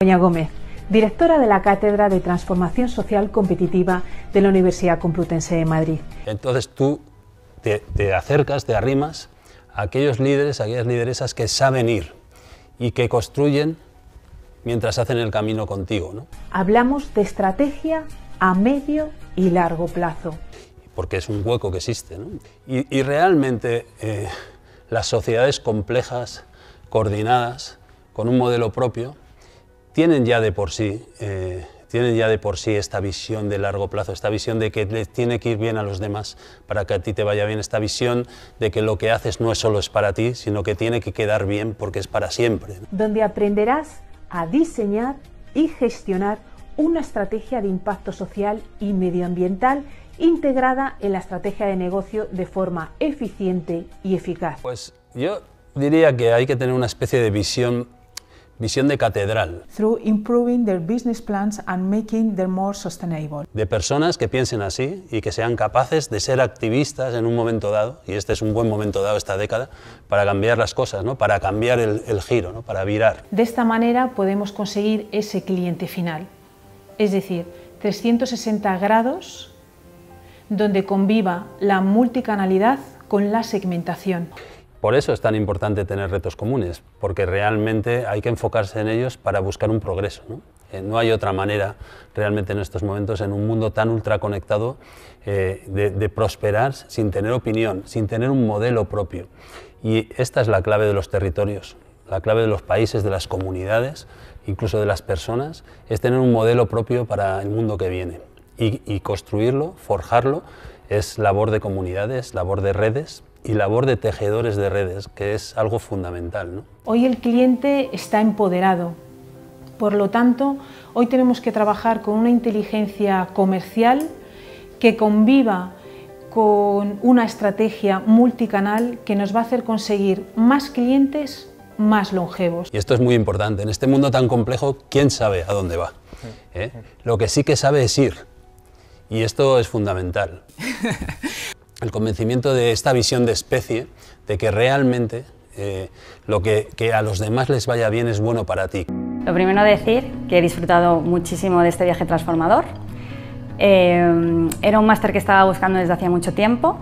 Doña Gómez, directora de la Cátedra de Transformación Social Competitiva de la Universidad Complutense de Madrid. Entonces tú te, acercas, te arrimas a aquellos líderes, a aquellas lideresas que saben ir y que construyen mientras hacen el camino contigo. Hablamos de estrategia a medio y largo plazo. Porque es un hueco que existe. ¿no? Y, realmente eh, las sociedades complejas, coordinadas, con un modelo propio, tienen ya de por sí, eh, tienen ya de por sí esta visión de largo plazo, esta visión de que tiene que ir bien a los demás para que a ti te vaya bien, esta visión de que lo que haces no es solo es para ti, sino que tiene que quedar bien porque es para siempre. Donde aprenderás a diseñar y gestionar una estrategia de impacto social y medioambiental integrada en la estrategia de negocio de forma eficiente y eficaz. Pues yo diría que hay que tener una especie de visión Visión de catedral. Through improving their business plans and making them more sustainable. De personas que piensen así y que sean capaces de ser activistas en un momento dado, y este es un buen momento dado esta década, para cambiar las cosas, ¿no? para cambiar el, giro, ¿no? para virar. De esta manera podemos conseguir ese cliente final, es decir, 360 grados donde conviva la multicanalidad con la segmentación. Por eso es tan importante tener retos comunes, porque realmente hay que enfocarse en ellos para buscar un progreso. ¿no? Eh, hay otra manera realmente en estos momentos, en un mundo tan ultraconectado, eh, de, prosperar sin tener opinión, sin tener un modelo propio. Y esta es la clave de los territorios, la clave de los países, de las comunidades, incluso de las personas, es tener un modelo propio para el mundo que viene. y construirlo, forjarlo, es labor de comunidades, labor de redes, y labor de tejedores de redes, que es algo fundamental. ¿no? Hoy el cliente está empoderado. Por lo tanto, hoy tenemos que trabajar con una inteligencia comercial que conviva con una estrategia multicanal que nos va a hacer conseguir más clientes más longevos. Y esto es muy importante. En este mundo tan complejo, ¿quién sabe a dónde va? ¿Eh? Lo que sí que sabe es ir. Y esto es fundamental. el convencimiento de esta visión de especie, de que realmente eh, lo que, a los demás les vaya bien es bueno para ti. Lo primero decir que he disfrutado muchísimo de este viaje transformador. Eh, era un máster que estaba buscando desde hacía mucho tiempo.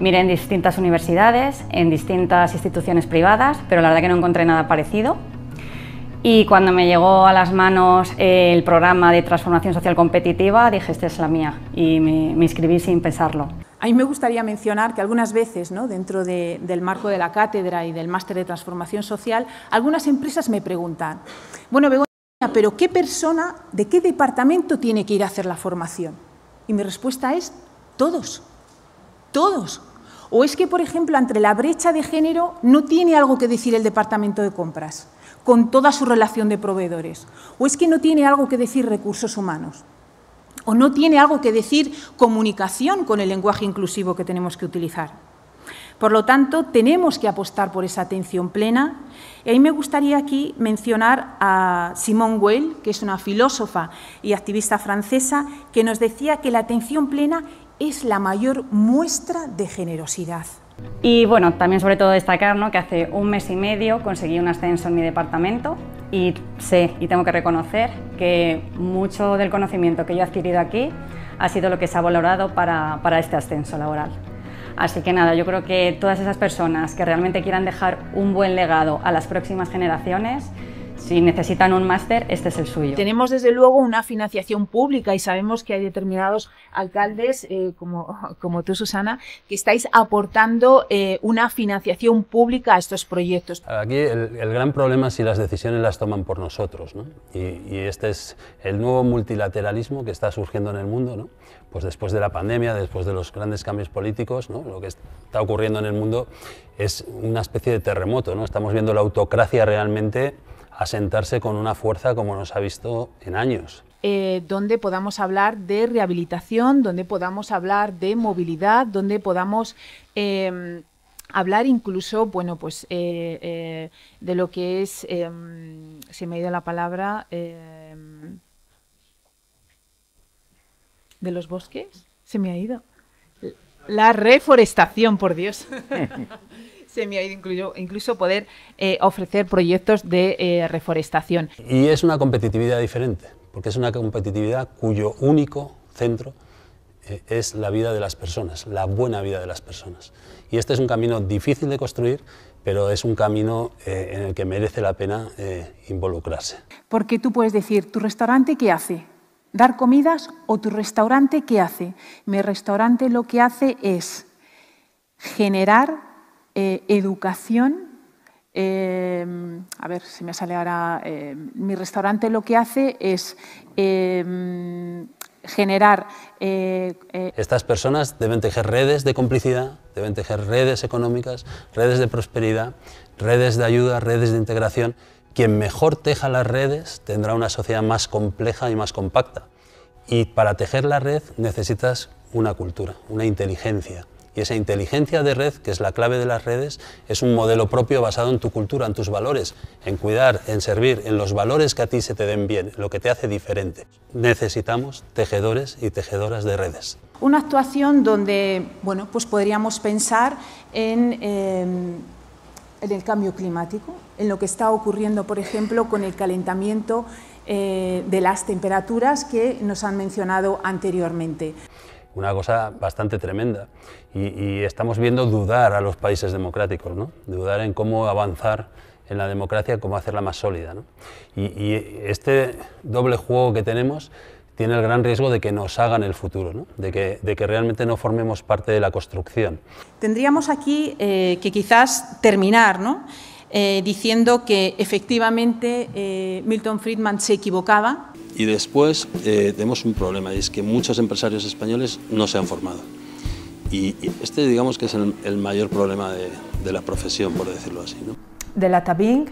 Miré en distintas universidades, en distintas instituciones privadas, pero la verdad que no encontré nada parecido. Y cuando me llegó a las manos eh, el programa de transformación social competitiva, dije, esta es la mía, y me inscribí sin pensarlo. A mí me gustaría mencionar que algunas veces, dentro del marco de la cátedra y del máster de transformación social, algunas empresas me preguntan, bueno, Begoña, pero ¿qué persona, de qué departamento tiene que ir a hacer la formación? Y mi respuesta es, todos, todos. O es que, por ejemplo, entre la brecha de género no tiene algo que decir el departamento de compras, con toda su relación de proveedores. O es que no tiene algo que decir recursos humanos o no tiene algo que decir comunicación con el lenguaje inclusivo que tenemos que utilizar. Por lo tanto, tenemos que apostar por esa atención plena. Y ahí me gustaría aquí mencionar a Simone Weil, que es una filósofa y activista francesa, que nos decía que la atención plena es la mayor muestra de generosidad. Y bueno, también sobre todo destacar que hace un mes y medio conseguí un ascenso en mi departamento y sé y tengo que reconocer que mucho del conocimiento que yo he adquirido aquí ha sido lo que se ha valorado para, para este ascenso laboral. Así que nada, yo creo que todas esas personas que realmente quieran dejar un buen legado a las próximas generaciones si necesitan un máster, este es el suyo. Tenemos desde luego una financiación pública y sabemos que hay determinados alcaldes, eh, como, como tú Susana, que estáis aportando eh, una financiación pública a estos proyectos. Aquí el, el, gran problema es si las decisiones las toman por nosotros. ¿no? Y, y, este es el nuevo multilateralismo que está surgiendo en el mundo. ¿no? Pues después de la pandemia, después de los grandes cambios políticos, ¿no? lo que está ocurriendo en el mundo es una especie de terremoto. ¿no? Estamos viendo la autocracia realmente asentarse con una fuerza como nos ha visto en años. Eh, donde podamos hablar de rehabilitación, donde podamos hablar de movilidad, donde podamos em, hablar incluso, bueno, pues eh, eh, de lo que es, em, se me ha ido la palabra, em, de los bosques, se me ha ido. La reforestación, por Dios. se me ha incluso poder eh, ofrecer proyectos de eh, reforestación. Y es una competitividad diferente, porque es una competitividad cuyo único centro eh, es la vida de las personas, la buena vida de las personas. Y este es un camino difícil de construir, pero es un camino en el que merece la pena involucrarse. Porque tú puedes decir, ¿tu restaurante qué hace? ¿Dar comidas o tu restaurante qué hace? Mi restaurante lo que hace es generar eh, educación. Em, a ver si me sale ahora. Em, mi restaurante lo que hace es em, generar... Eh, eh, Estas personas deben tejer redes de complicidad, deben tejer redes económicas, redes de prosperidad, redes de ayuda, redes de integración. Quien mejor teja las redes tendrá una sociedad más compleja y más compacta. Y para tejer la red necesitas una cultura, una inteligencia, y esa inteligencia de red, que es la clave de las redes, es un modelo propio basado en tu cultura, en tus valores, en cuidar, en servir, en los valores que a ti se te den bien, lo que te hace diferente. Necesitamos tejedores y tejedoras de redes. Una actuación donde, bueno, pues podríamos pensar en... Em, el cambio climático, en lo que está ocurriendo, por ejemplo, con el calentamiento eh, de las temperaturas que nos han mencionado anteriormente una cosa bastante tremenda. Y, estamos viendo dudar a los países democráticos, ¿no? dudar en cómo avanzar en la democracia, cómo hacerla más sólida. ¿no? Y, este doble juego que tenemos tiene el gran riesgo de que nos hagan el futuro, ¿no? de, que, realmente no formemos parte de la construcción. Tendríamos aquí eh, que quizás terminar, ¿no? Eh, diciendo que efectivamente eh, Milton Friedman se equivocaba. Y después eh, tenemos un problema, y es que muchos empresarios españoles no se han formado. Y, este digamos que es el, mayor problema de, la profesión, por decirlo así. De la Tabing,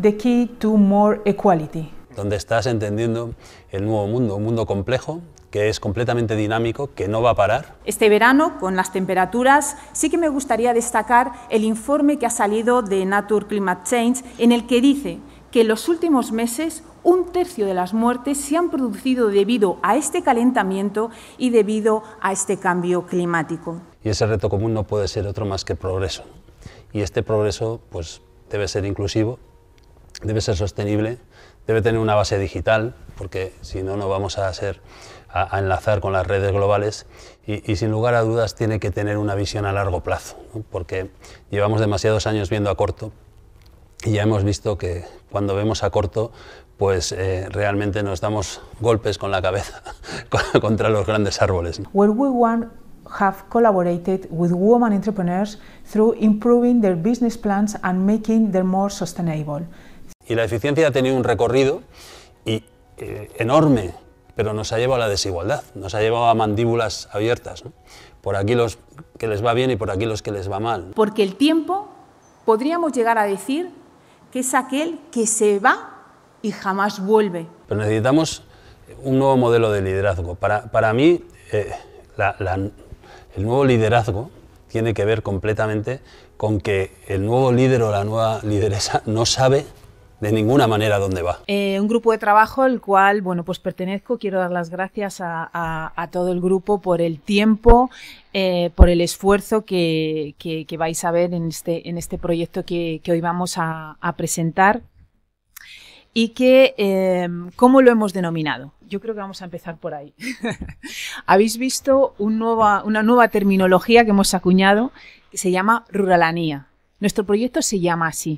The Key to More Equality. Donde estás entendiendo el nuevo mundo, un mundo complejo que es completamente dinámico, que no va a parar. Este verano, con las temperaturas, sí que me gustaría destacar el informe que ha salido de Nature Climate Change, en el que dice que en los últimos meses un tercio de las muertes se han producido debido a este calentamiento y debido a este cambio climático. Y ese reto común no puede ser otro más que progreso. Y este progreso pues, debe ser inclusivo, debe ser sostenible, debe tener una base digital, porque si no, no vamos a ser a, enlazar con las redes globales y, sin lugar a dudas tiene que tener una visión a largo plazo, porque llevamos demasiados años viendo a corto y ya hemos visto que cuando vemos a corto pues eh, realmente nos damos golpes con la cabeza contra los grandes árboles. Where we want have collaborated with women entrepreneurs through improving their business plans and making them more sustainable. Y la eficiencia ha tenido un recorrido y, eh, enorme pero nos ha llevado a la desigualdad, nos ha llevado a mandíbulas abiertas. Por aquí los que les va bien y por aquí los que les va mal. Porque el tiempo, podríamos llegar a decir, que es aquel que se va y jamás vuelve. Pero necesitamos un nuevo modelo de liderazgo. Para, mí, eh, el nuevo liderazgo tiene que ver completamente con que el nuevo líder o la nueva lideresa no sabe de ninguna manera dónde va. Eh, un grupo de trabajo al cual, bueno, pues pertenezco. Quiero dar las gracias a, todo el grupo por el tiempo, eh, por el esfuerzo que, vais a ver en este, en este proyecto que, hoy vamos a, presentar y que, eh, ¿cómo lo hemos denominado? Yo creo que vamos a empezar por ahí. Habéis visto una nueva terminología que hemos acuñado que se llama ruralanía. Nuestro proyecto se llama así,